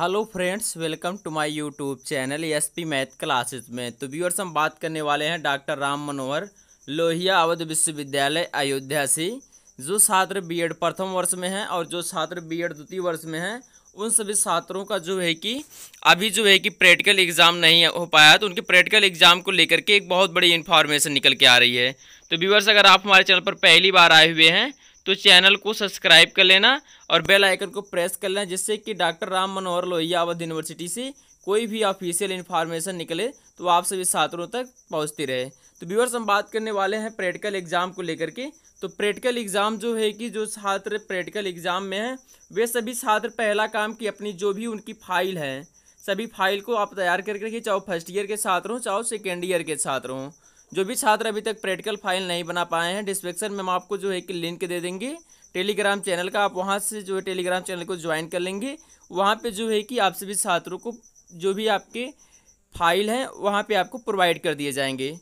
hello friends welcome to my YouTube channel SP math classes में तो viewers हम बात करने वाले हैं डॉक्टर राम मनोहर लोहिया अवध विश्वविद्यालय अयोध्या से जो छात्र बीएड प्रथम वर्ष में हैं और जो छात्र बीएड द्वितीय वर्ष में हैं उन सभी छात्रों का जो है कि अभी जो है कि प्रैक्टिकल एग्ज़ाम नहीं हो पाया तो उनके प्रैक्टिकल एग्ज़ाम को लेकर के एक बहुत बड़ी इन्फॉर्मेशन निकल के आ रही है तो व्यूअर्स अगर आप हमारे चैनल पर पहली बार आए हुए हैं तो चैनल को सब्सक्राइब कर लेना और बेल आइकन को प्रेस कर लेना जिससे कि डॉक्टर राम मनोहर लोहिया अवध यूनिवर्सिटी से कोई भी ऑफिशियल इन्फॉर्मेशन निकले तो आप सभी छात्रों तक पहुँचती रहे तो व्यूवर्स हम बात करने वाले हैं प्रैक्टिकल एग्ज़ाम को लेकर के तो प्रैक्टिकल एग्ज़ाम जो है कि जो छात्र प्रैक्टिकल एग्ज़ाम में हैं वे सभी छात्र पहला काम कि अपनी जो भी उनकी फाइल है सभी फाइल को आप तैयार करके रखिए चाहे फर्स्ट ईयर के छात्र हों चाहे सेकेंड ईयर के छात्र हों जो भी छात्र अभी तक प्रैक्टिकल फाइल नहीं बना पाए हैं डिस्क्रिप्शन में हम आपको जो है कि लिंक दे देंगे टेलीग्राम चैनल का आप वहाँ से जो है टेलीग्राम चैनल को ज्वाइन कर लेंगे वहाँ पर जो है कि आप सभी छात्रों को जो भी आपके फाइल हैं वहाँ पर आपको प्रोवाइड कर दिए जाएंगे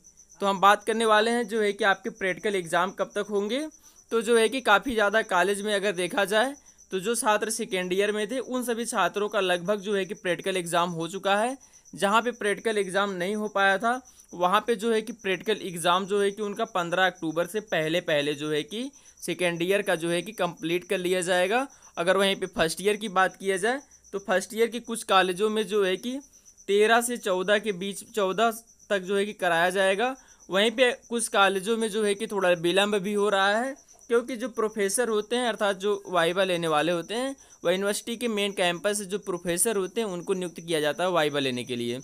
तो हम बात करने वाले हैं जो है कि आपके प्रैक्टिकल एग्ज़ाम कब तक होंगे तो जो है कि काफ़ी ज़्यादा कॉलेज में अगर देखा जाए तो जो छात्र सेकेंड ईयर में थे उन सभी छात्रों का लगभग जो है कि प्रैक्टिकल एग्ज़ाम हो चुका है जहाँ पे प्रैक्टिकल एग्ज़ाम नहीं हो पाया था वहाँ पे जो है कि प्रैक्टिकल एग्ज़ाम जो है कि उनका पंद्रह अक्टूबर से पहले पहले जो है कि सेकेंड ईयर का जो है कि कंप्लीट कर लिया जाएगा अगर वहीं पे फर्स्ट ईयर की बात किया जाए तो फर्स्ट ईयर के कुछ कॉलेजों में जो है कि तेरह से चौदह के बीच चौदह तक जो है कि कराया जाएगा वहीं पे कुछ कॉलेजों में जो है कि थोड़ा विलम्ब भी हो रहा है क्योंकि जो प्रोफेसर होते हैं अर्थात जो वाइवा लेने वाले होते हैं वह यूनिवर्सिटी के मेन कैंपस से जो प्रोफेसर होते हैं उनको नियुक्त किया जाता है वाइवा लेने के लिए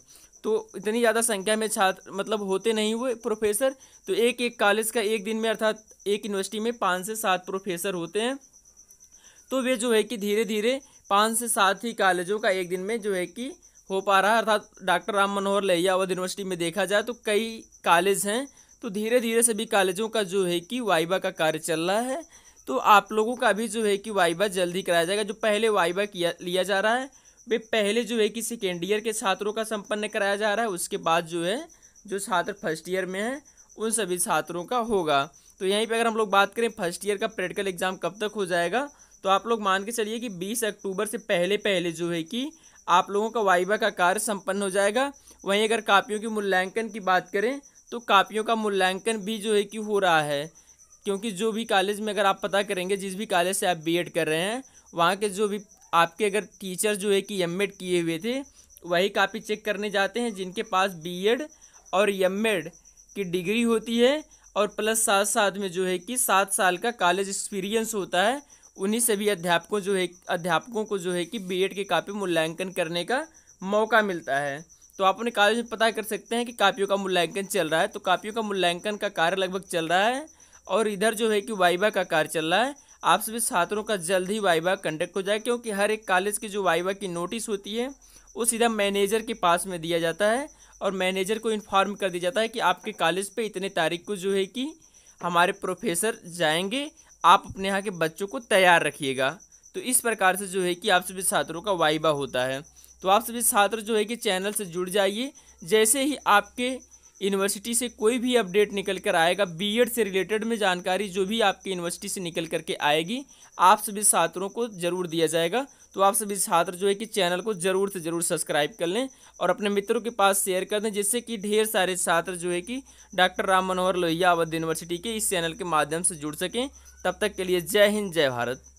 तो इतनी ज़्यादा संख्या में छात्र मतलब होते नहीं हुए प्रोफेसर तो एक एक कॉलेज का एक दिन में अर्थात एक यूनिवर्सिटी में पाँच से सात प्रोफेसर होते हैं तो वे जो है कि धीरे धीरे पाँच से सात ही कॉलेजों का एक दिन में जो है कि हो पा रहा है अर्थात डॉक्टर राम मनोहर लोहिया अवध यूनिवर्सिटी में देखा जाए तो कई कॉलेज हैं तो धीरे धीरे सभी कॉलेजों का जो है कि वाइबा का कार्य चल रहा है तो आप लोगों का भी जो है कि वाइबा जल्दी कराया जाएगा जो पहले वाइबा किया लिया जा रहा है वे पहले जो है कि सेकेंड ईयर के छात्रों का संपन्न कराया जा रहा है उसके बाद जो है जो छात्र फर्स्ट ईयर में है उन सभी छात्रों का होगा तो यहीं पे अगर हम लोग बात करें फर्स्ट ईयर का प्रैक्टिकल एग्ज़ाम कब तक हो जाएगा तो आप लोग मान के चलिए कि बीस अक्टूबर से पहले पहले जो है कि आप लोगों का वाइबा का कार्य संपन्न हो जाएगा वहीं अगर कापियों के मूल्यांकन की बात करें तो कापियों का मूल्यांकन भी जो है कि हो रहा है क्योंकि जो भी कॉलेज में अगर आप पता करेंगे जिस भी कॉलेज से आप बीएड कर रहे हैं वहाँ के जो भी आपके अगर टीचर जो है कि एम किए हुए थे वही कापी चेक करने जाते हैं जिनके पास बी और एम की डिग्री होती है और प्लस साथ साथ में जो है कि सात साल का कॉलेज एक्सपीरियंस होता है उन्हीं सभी अध्यापकों जो है अध्यापकों को जो है कि बीएड के कापी मूल्यांकन करने का मौका मिलता है तो आप अपने कागज में पता कर सकते हैं कि कापियों का मूल्यांकन चल रहा है तो कापियों का मूल्यांकन का कार्य लगभग चल रहा है और इधर जो है कि वाइवा का कार्य चल रहा है आप सभी छात्रों का जल्द ही वाइवा कंडक्ट हो जाए क्योंकि हर एक कॉलेज की जो वाइवा की नोटिस होती है वो सीधा मैनेजर के पास में दिया जाता है और मैनेजर को इन्फॉर्म कर दिया जाता है कि आपके कॉलेज पे इतने तारीख को जो है कि हमारे प्रोफेसर जाएंगे आप अपने यहाँ के बच्चों को तैयार रखिएगा तो इस प्रकार से जो है कि आप सभी छात्रों का वाइबा होता है तो आप सभी छात्र जो है कि चैनल से जुड़ जाइए जैसे ही आपके यूनिवर्सिटी से कोई भी अपडेट निकल कर आएगा बीएड से रिलेटेड में जानकारी जो भी आपके यूनिवर्सिटी से निकल कर के आएगी आप सभी छात्रों को ज़रूर दिया जाएगा तो आप सभी छात्र जो है कि चैनल को ज़रूर से ज़रूर सब्सक्राइब कर लें और अपने मित्रों के पास शेयर कर दें जिससे कि ढेर सारे छात्र जो है कि डॉक्टर राम मनोहर लोहिया अवध यूनिवर्सिटी के इस चैनल के माध्यम से जुड़ सकें तब तक के लिए जय हिंद जय भारत